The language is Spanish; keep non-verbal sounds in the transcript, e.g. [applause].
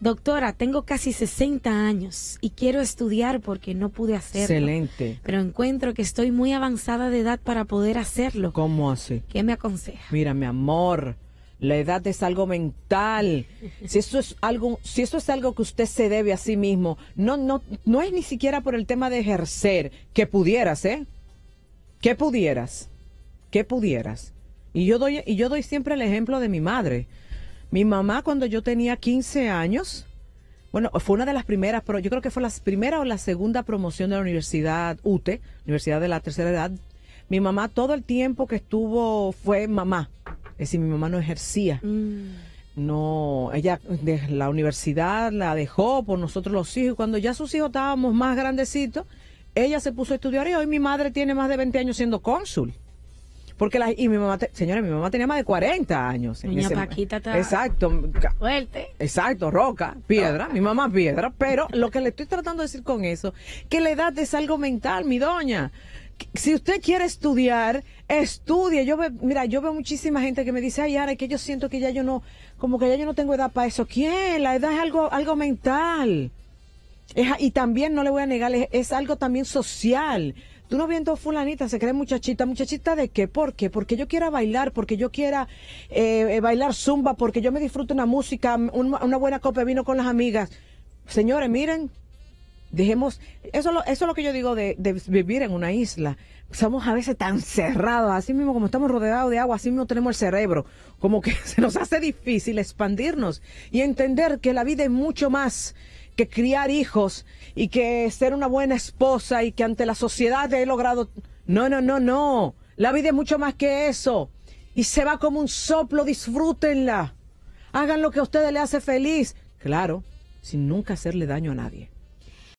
Doctora, tengo casi 60 años y quiero estudiar porque no pude hacerlo. Excelente. Pero encuentro que estoy muy avanzada de edad para poder hacerlo. ¿Cómo hace? ¿Qué me aconseja? Mira, mi amor, la edad es algo mental. Si eso es algo, si eso es algo que usted se debe a sí mismo, no, no, no es ni siquiera por el tema de ejercer, que pudieras, ¿eh? Que pudieras, que pudieras. Y yo doy, y yo doy siempre el ejemplo de mi madre mi mamá cuando yo tenía 15 años, bueno, fue una de las primeras, pero yo creo que fue la primera o la segunda promoción de la universidad UTE, Universidad de la Tercera Edad. Mi mamá todo el tiempo que estuvo fue mamá, es decir, mi mamá no ejercía. Mm. no, ella de la universidad la dejó por nosotros los hijos. Cuando ya sus hijos estábamos más grandecitos, ella se puso a estudiar y hoy mi madre tiene más de 20 años siendo cónsul. Porque la, y mi mamá, te, señora, mi mamá tenía más de 40 años. Mi Niña Paquita Exacto. Fuerte. Exacto, roca, piedra. Ah. Mi mamá piedra. Pero lo que le estoy tratando de decir con eso, que la edad es algo mental, mi doña si usted quiere estudiar, estudie. Yo ve, mira, yo veo muchísima gente que me dice, ay, Ana que yo siento que ya yo no, como que ya yo no tengo edad para eso. ¿Quién? La edad es algo, algo mental y también, no le voy a negar, es, algo también social. Tú no viendo fulanita, se cree muchachita. ¿Muchachita de qué? ¿Por qué? Porque yo quiera bailar, porque yo quiera eh, eh, bailar zumba, porque yo me disfruto una música, una buena copa de vino con las amigas. Señores, miren, dejemos... Eso, eso es lo que yo digo de, de, vivir en una isla. Somos a veces tan cerrados, así mismo como estamos rodeados de agua, así mismo tenemos el cerebro. Como que [laughs] se nos hace difícil expandirnos y entender que la vida es mucho más que criar hijos y que ser una buena esposa y que ante la sociedad he logrado... No, no, no, no. La vida es mucho más que eso. Y se va como un soplo, disfrútenla. Hagan lo que a ustedes le hace feliz. Claro, sin nunca hacerle daño a nadie.